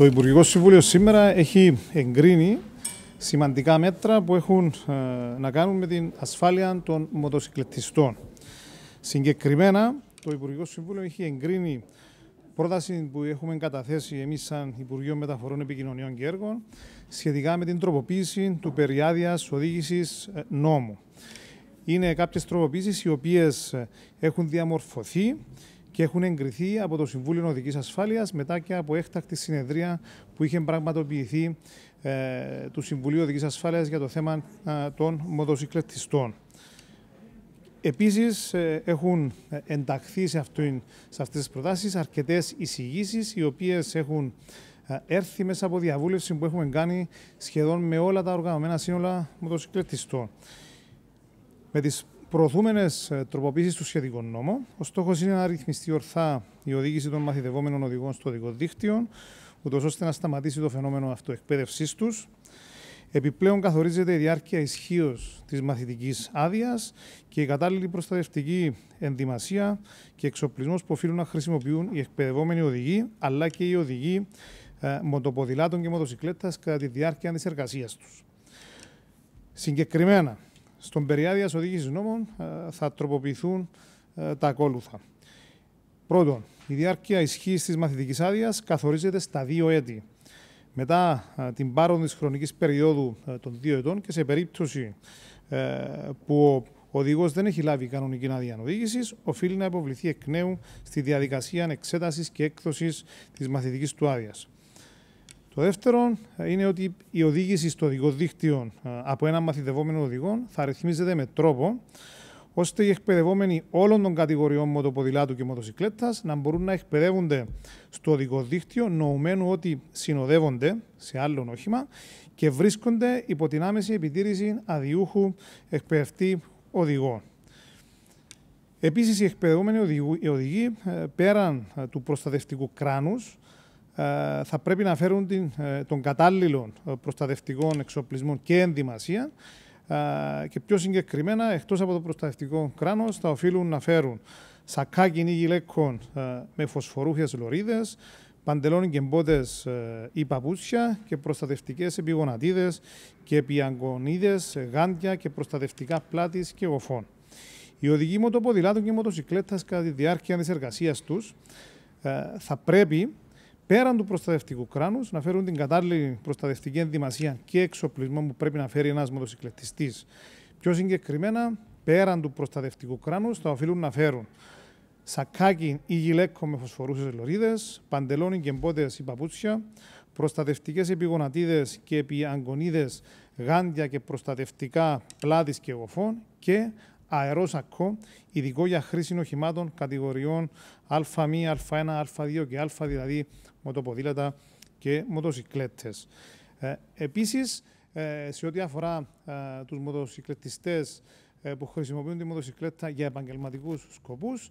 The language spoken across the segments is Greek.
Το Υπουργικό Συμβούλιο σήμερα έχει εγκρίνει σημαντικά μέτρα που έχουν ε, να κάνουν με την ασφάλεια των μοτοσυκλετιστών. Συγκεκριμένα, το Υπουργικό Συμβούλιο έχει εγκρίνει πρόταση που έχουμε καταθέσει εμείς σαν Υπουργείο Μεταφορών Επικοινωνιών και Έργων σχετικά με την τροποποίηση του περιάδιας οδήγησης ε, νόμου. Είναι κάποιες τροποποίησεις οι οποίες ε, έχουν διαμορφωθεί και έχουν εγκριθεί από το Συμβούλιο Οδικής Ασφάλειας μετά και από έκτακτη συνεδρία που είχε πραγματοποιηθεί ε, του Συμβουλίου Οδικής Ασφάλειας για το θέμα ε, των μοτοσυκλετιστών. Επίσης ε, έχουν ε, ενταχθεί σε, σε αυτές τις προτάσεις αρκετές εισηγήσεις οι οποίες έχουν έρθει μέσα από διαβούλευση που έχουμε κάνει σχεδόν με όλα τα οργανωμένα σύνολα μοτοσυκλετιστών. Με τις προωθούμενες τροποποίησεις του σχετικού νόμου. Ο στόχος είναι να ρυθμιστεί ορθά η οδήγηση των μαθητευόμενων οδηγών στο οδικό δίκτυο, ούτως ώστε να σταματήσει το φαινόμενο αυτοεκπαίδευσής τους. Επιπλέον, καθορίζεται η διάρκεια ισχύως της μαθητικής άδειας και η κατάλληλη προστατευτική ενδυμασία και εξοπλισμός που οφείλουν να χρησιμοποιούν οι εκπαιδευόμενοι οδηγοί, αλλά και οι οδηγοί ε, μοτοποδηλάτων και μοτοσυκλέτας κατά τη διάρκεια της εργασίας τους. Συγκεκριμένα, στον περιάδια τη οδήγηση νόμων ε, θα τροποποιηθούν ε, τα ακόλουθα. Πρώτον, η διάρκεια ισχύς της μαθητικής άδειας καθορίζεται στα δύο έτη. Μετά ε, την πάροδο της χρονικής περίοδου των δύο ετών και σε περίπτωση που ο οδηγός δεν έχει λάβει κανονική άδεια οδήγηση, οφείλει να υποβληθεί εκ νέου στη διαδικασία εξέταση και έκδοσης της μαθητικής του άδειας. Το δεύτερο ε, είναι ότι η οδήγηση στο οδικό δίκτυο ε, από ένα μαθητευόμενο οδηγό θα ρυθμίζεται με τρόπο ώστε οι εκπαιδευόμενοι όλων των κατηγοριών μοτοποδηλάτου και μοτοσυκλέτας να μπορούν να εκπαιδεύονται στο οδικό δίκτυο, νοουμένου ότι συνοδεύονται σε άλλον όχημα και βρίσκονται υπό την άμεση επιτήρηση αδιούχου εκπαιδευτή οδηγών. Επίσης, οι εκπαιδευόμενοι οδηγοί, ε, πέραν του προστατευτικού κράνους, ε, θα πρέπει να φέρουν την, ε, τον κατάλληλο ε, προστατευτικό εξοπλισμό και ενδυμασία και πιο συγκεκριμένα, εκτός από το προστατευτικό κράνος, θα οφείλουν να φέρουν σακά κοινή γυλαίκων με φωσφορούχες λωρίδες, παντελόνι και μπότες ή παπούτσια και προστατευτικές επιγονατίδες και επιαγκονίδες, γάντια και προστατευτικά πλάτης και γοφών. Οι οδηγοί μοτοποδηλάτων και μοτοσυκλέτας κατά τη διάρκεια της εργασίας τους θα πρέπει πέραν του προστατευτικού κράνους να φέρουν την κατάλληλη προστατευτική ενδυμασία και εξοπλισμό που πρέπει να φέρει ένας μοτοσυκλετιστής. Πιο συγκεκριμένα, πέραν του προστατευτικού κράνους θα οφείλουν να φέρουν σακάκι ή γυλαίκο με φωσφορούσες λωρίδες, παντελόνι και μπότε ή παπούτσια, προστατευτικές επιγονατίδες και επιαγκονίδες γάντια και προστατευτικά πλάτης και εγωφών και αερόσακο, ειδικό για χρήση οχημάτων κατηγοριών Α1, Α1, Α2 και Α, δηλαδή μοτοποδήλατα και μοτοσυκλέτες. Ε, επίσης, ε, σε ό,τι αφορά ε, τους μοτοσυκλετιστές ε, που χρησιμοποιούν τη μοτοσυκλέτα για επαγγελματικούς σκοπούς,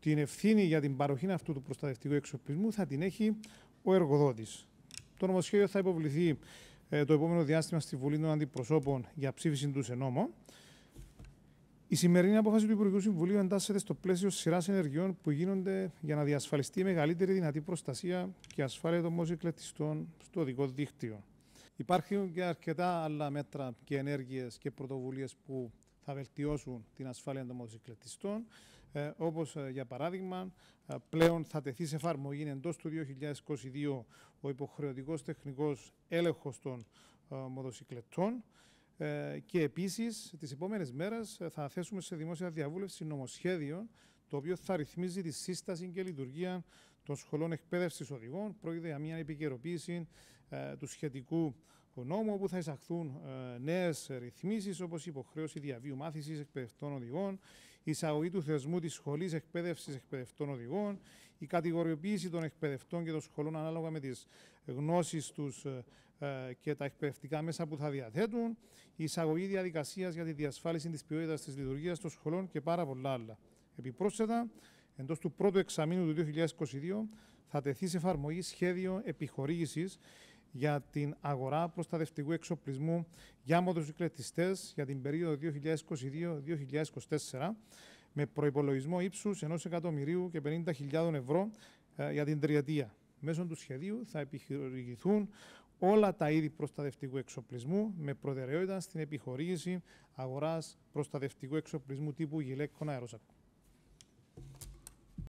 την ευθύνη για την παροχή αυτού του προστατευτικού εξοπλισμού θα την έχει ο εργοδότης. Το νομοσχέδιο θα υποβληθεί ε, το επόμενο διάστημα στη Βουλή των Αντιπροσώπων για ψήφιση του σε νόμο. Η σημερινή απόφαση του Υπουργικού Συμβουλίου εντάσσεται στο πλαίσιο σειράς ενεργειών που γίνονται για να διασφαλιστεί η μεγαλύτερη δυνατή προστασία και ασφάλεια των μοσυκλετιστών στο οδικό δίκτυο. Υπάρχουν και αρκετά άλλα μέτρα και ενέργειες και πρωτοβουλίες που θα βελτιώσουν την ασφάλεια των μοτοσυκλετιστών. Ε, Όπως ε, για παράδειγμα, ε, πλέον θα τεθεί σε εφαρμογή εντός του 2022 ο υποχρεωτικός τεχνικός έλεγχος των ε, μοτοσυκλετών. Ε, και επίσης, τις επόμενες μέρες ε, θα θέσουμε σε δημόσια διαβούλευση νομοσχέδιο το οποίο θα ρυθμίζει τη σύσταση και λειτουργία των σχολών εκπαίδευσης οδηγών. Πρόκειται για μια επικαιροποίηση ε, του σχετικού νόμου, όπου θα εισαχθούν ε, νέες ρυθμίσεις όπως η υποχρέωση διαβίου μάθησης εκπαιδευτών οδηγών, η εισαγωγή του θεσμού της σχολής εκπαίδευσης εκπαιδευτών οδηγών, η κατηγοριοποίηση των εκπαιδευτών και των σχολών ανάλογα με τις γνώσεις τους ε, και τα εκπαιδευτικά μέσα που θα διαθέτουν, η εισαγωγή διαδικασίας για τη διασφάλιση της ποιότητας της λειτουργίας των σχολών και πάρα πολλά άλλα. Επιπρόσθετα, εντός του πρώτου εξαμήνου του 2022 θα τεθεί σε εφαρμογή σχέδιο επιχορήγησης για την αγορά προστατευτικού εξοπλισμού για μοτοσυκλετιστές για την περίοδο 2022-2024 με προϋπολογισμό ύψους ενός εκατομμυρίου και 50.000 ευρώ ε, για την τριετία. Μέσω του σχεδίου θα επιχειρηγηθούν όλα τα είδη προστατευτικού εξοπλισμού με προτεραιότητα στην επιχορήγηση αγοράς προστατευτικού εξοπλισμού τύπου γυλαίκων αεροσακών.